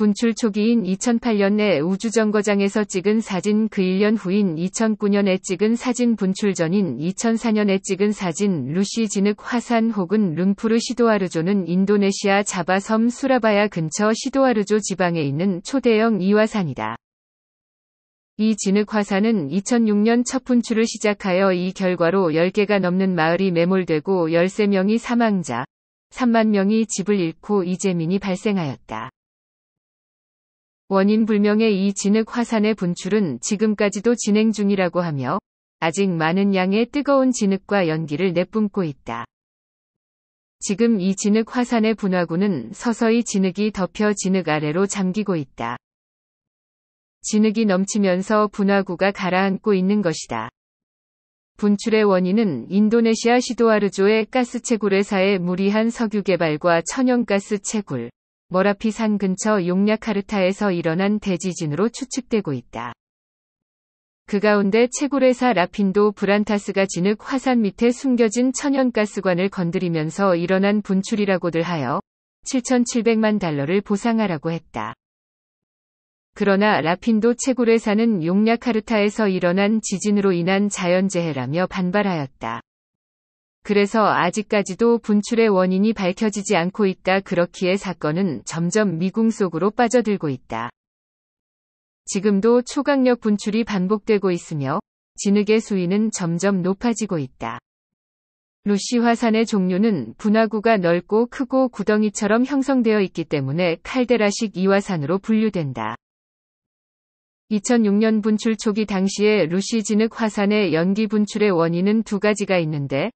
분출 초기인 2 0 0 8년내 우주정거장에서 찍은 사진 그 1년 후인 2009년에 찍은 사진 분출 전인 2004년에 찍은 사진 루시 진흙 화산 혹은 룸푸르 시도아르조는 인도네시아 자바섬 수라바야 근처 시도아르조 지방에 있는 초대형 이화산이다. 이 진흙 화산은 2006년 첫 분출을 시작하여 이 결과로 10개가 넘는 마을이 매몰되고 13명이 사망자, 3만 명이 집을 잃고 이재민이 발생하였다. 원인 불명의 이 진흙 화산의 분출은 지금까지도 진행 중이라고 하며 아직 많은 양의 뜨거운 진흙과 연기를 내뿜고 있다. 지금 이 진흙 화산의 분화구는 서서히 진흙이 덮여 진흙 아래로 잠기고 있다. 진흙이 넘치면서 분화구가 가라앉고 있는 것이다. 분출의 원인은 인도네시아 시도아르조의 가스 채굴회사의 무리한 석유 개발과 천연가스 채굴, 머라피 산 근처 용야카르타에서 일어난 대지진으로 추측되고 있다. 그 가운데 채굴회사 라핀도 브란타스가 진흙 화산 밑에 숨겨진 천연가스관을 건드리면서 일어난 분출이라고들 하여 7,700만 달러를 보상하라고 했다. 그러나 라핀도 채굴회사는 용야카르타에서 일어난 지진으로 인한 자연재해라며 반발하였다. 그래서 아직까지도 분출의 원인이 밝혀지지 않고 있다. 그렇기에 사건은 점점 미궁 속으로 빠져들고 있다. 지금도 초강력 분출이 반복되고 있으며 진흙의 수위는 점점 높아지고 있다. 루시 화산의 종류는 분화구가 넓고 크고 구덩이처럼 형성되어 있기 때문에 칼데라식 이화산으로 분류된다. 2006년 분출 초기 당시에 루시 진흙 화산의 연기 분출의 원인은 두 가지가 있는데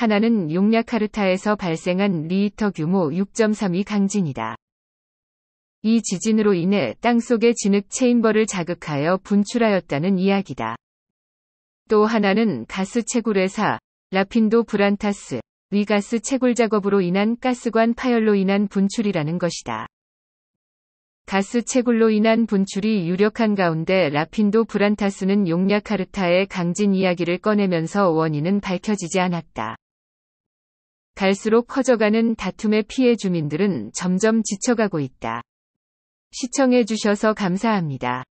하나는 용야카르타에서 발생한 리히터 규모 6.3의 강진이다. 이 지진으로 인해 땅속의 진흙 체인버를 자극하여 분출하였다는 이야기다. 또 하나는 가스 채굴회사 라핀도 브란타스 위가스 채굴 작업으로 인한 가스관 파열로 인한 분출이라는 것이다. 가스 채굴로 인한 분출이 유력한 가운데 라핀도 브란타스는 용야카르타의 강진 이야기를 꺼내면서 원인은 밝혀지지 않았다. 갈수록 커져가는 다툼의 피해 주민들은 점점 지쳐가고 있다. 시청해주셔서 감사합니다.